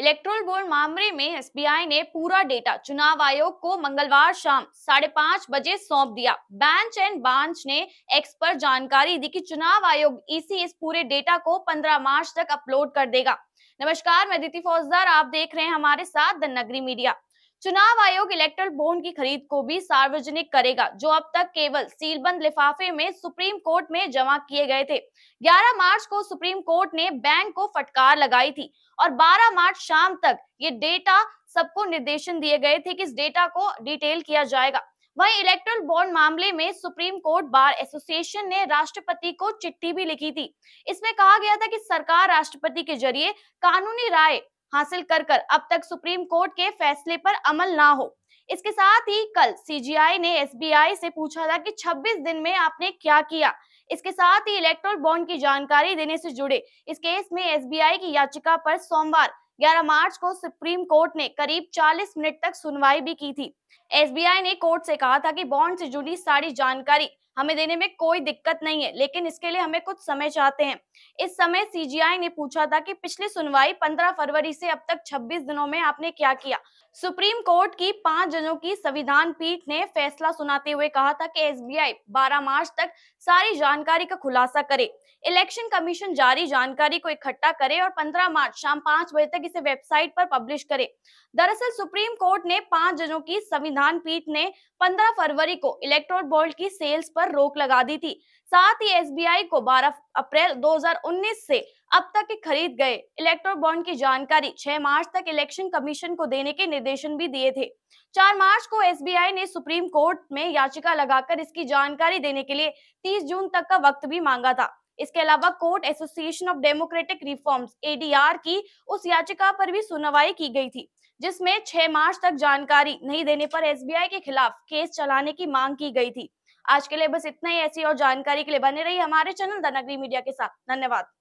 electoral board मामले में SBI ने पूरा डेटा चुनाव आयोग को मंगलवार शाम साढ़े पांच बजे सौंप दिया बैंच एंड बांच ने एक्स पर जानकारी दी कि चुनाव आयोग ईसी e इस पूरे डेटा को 15 मार्च तक अपलोड कर देगा नमस्कार मैं दिति फौजदार आप देख रहे हैं हमारे साथ द नगरी मीडिया चुनाव आयोग इलेक्ट्रल बोन की खरीद को भी सार्वजनिक करेगा जो अब तक केवल सीलबंद लिफाफे में सुप्रीम कोर्ट में जमा किए गए थे 11 मार्च को सुप्रीम कोर्ट ने बैंक को फटकार लगाई थी और 12 मार्च शाम तक ये डेटा सबको निर्देशन दिए गए थे कि इस डेटा को डिटेल किया जाएगा वहीं इलेक्ट्रल बॉन्ड मामले में सुप्रीम कोर्ट बार एसोसिएशन ने राष्ट्रपति को चिट्ठी भी लिखी थी इसमें कहा गया था कि सरकार राष्ट्रपति के जरिए कानूनी राय हासिल कर कर अब तक सुप्रीम कोर्ट के फैसले पर अमल ना हो इसके साथ ही कल सीजीआई ने एसबीआई से पूछा था कि 26 दिन में आपने क्या किया इसके साथ ही इलेक्ट्रोल बॉन्ड की जानकारी देने से जुड़े इस केस में एसबीआई की याचिका पर सोमवार 11 मार्च को सुप्रीम कोर्ट ने करीब 40 मिनट तक सुनवाई भी की थी एसबीआई ने कोर्ट से कहा था कि बॉन्ड से जुड़ी सारी जानकारी हमें देने में कोई दिक्कत नहीं है लेकिन इसके लिए हमें कुछ समय चाहते हैं इस समय सीजीआई ने पूछा था कि पिछली सुनवाई 15 फरवरी से अब तक 26 दिनों में आपने क्या किया सुप्रीम कोर्ट की पांच जजों की संविधान पीठ ने फैसला सुनाते हुए कहा था कि एसबीआई 12 मार्च तक सारी जानकारी का खुलासा करे इलेक्शन कमीशन जारी जानकारी को इकट्ठा करे और 15 मार्च शाम पांच बजे तक इसे वेबसाइट पर पब्लिश करे दरअसल सुप्रीम कोर्ट ने पांच जजों की संविधान पीठ ने 15 फरवरी को इलेक्ट्रोल बोल्ट की सेल्स पर पर रोक लगा दी थी साथ ही एसबीआई को 12 अप्रैल 2019 से अब तक के खरीद गए इलेक्ट्रो बॉन्ड की जानकारी 6 मार्च तक इलेक्शन कमीशन को देने के निर्देशन भी दिए थे 4 मार्च को एसबीआई ने सुप्रीम कोर्ट में याचिका लगाकर इसकी जानकारी देने के लिए 30 जून तक का वक्त भी मांगा था इसके अलावा court association of democratic reforms ADR की उस याचिका पर भी सुनवाई की गई थी जिसमें 6 मार्च तक जानकारी नहीं देने पर एसबीआई के खिलाफ केस चलाने की मांग की गई थी आज के लिए बस इतना ही ऐसी और जानकारी के लिए बने रही हमारे चैनल धनगरी मीडिया के साथ धन्यवाद